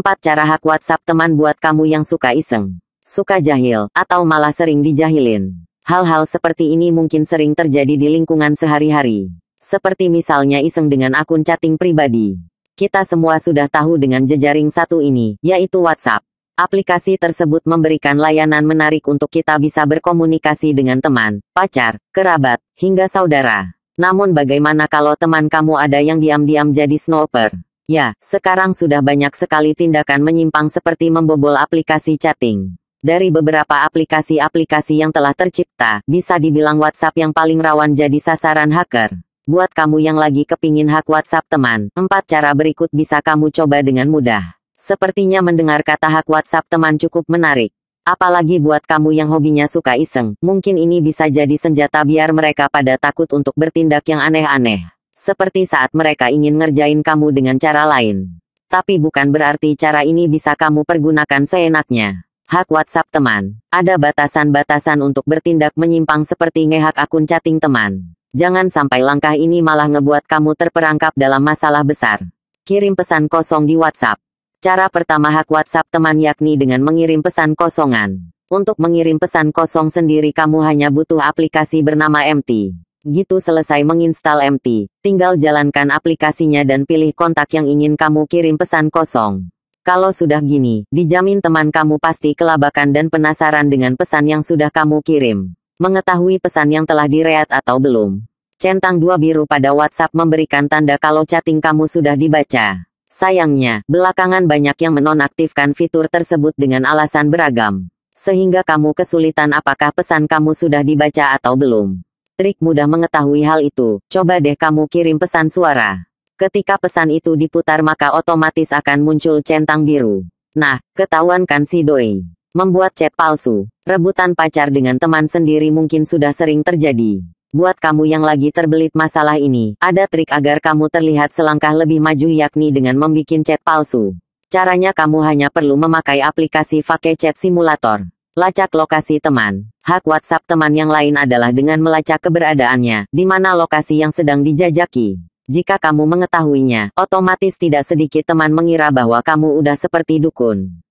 4 cara Hak WhatsApp teman buat kamu yang suka iseng, suka jahil, atau malah sering dijahilin. Hal-hal seperti ini mungkin sering terjadi di lingkungan sehari-hari. Seperti misalnya iseng dengan akun chatting pribadi. Kita semua sudah tahu dengan jejaring satu ini, yaitu WhatsApp. Aplikasi tersebut memberikan layanan menarik untuk kita bisa berkomunikasi dengan teman, pacar, kerabat, hingga saudara. Namun bagaimana kalau teman kamu ada yang diam-diam jadi snoper? Ya, sekarang sudah banyak sekali tindakan menyimpang seperti membobol aplikasi chatting. Dari beberapa aplikasi-aplikasi yang telah tercipta, bisa dibilang WhatsApp yang paling rawan jadi sasaran hacker. Buat kamu yang lagi kepingin hak WhatsApp teman, empat cara berikut bisa kamu coba dengan mudah. Sepertinya mendengar kata hak WhatsApp teman cukup menarik. Apalagi buat kamu yang hobinya suka iseng, mungkin ini bisa jadi senjata biar mereka pada takut untuk bertindak yang aneh-aneh. Seperti saat mereka ingin ngerjain kamu dengan cara lain. Tapi bukan berarti cara ini bisa kamu pergunakan seenaknya. Hak WhatsApp teman. Ada batasan-batasan untuk bertindak menyimpang seperti ngehak akun chatting teman. Jangan sampai langkah ini malah ngebuat kamu terperangkap dalam masalah besar. Kirim pesan kosong di WhatsApp. Cara pertama hak WhatsApp teman yakni dengan mengirim pesan kosongan. Untuk mengirim pesan kosong sendiri kamu hanya butuh aplikasi bernama MT. Gitu selesai menginstal MT, tinggal jalankan aplikasinya dan pilih kontak yang ingin kamu kirim pesan kosong. Kalau sudah gini, dijamin teman kamu pasti kelabakan dan penasaran dengan pesan yang sudah kamu kirim. Mengetahui pesan yang telah direat atau belum. Centang dua biru pada WhatsApp memberikan tanda kalau chatting kamu sudah dibaca. Sayangnya, belakangan banyak yang menonaktifkan fitur tersebut dengan alasan beragam. Sehingga kamu kesulitan apakah pesan kamu sudah dibaca atau belum. Trik mudah mengetahui hal itu, coba deh kamu kirim pesan suara. Ketika pesan itu diputar maka otomatis akan muncul centang biru. Nah, ketahuan kan si doi. Membuat chat palsu, rebutan pacar dengan teman sendiri mungkin sudah sering terjadi. Buat kamu yang lagi terbelit masalah ini, ada trik agar kamu terlihat selangkah lebih maju yakni dengan membuat chat palsu. Caranya kamu hanya perlu memakai aplikasi Fake Chat Simulator. Lacak lokasi teman. Hak WhatsApp teman yang lain adalah dengan melacak keberadaannya, di mana lokasi yang sedang dijajaki. Jika kamu mengetahuinya, otomatis tidak sedikit teman mengira bahwa kamu udah seperti dukun.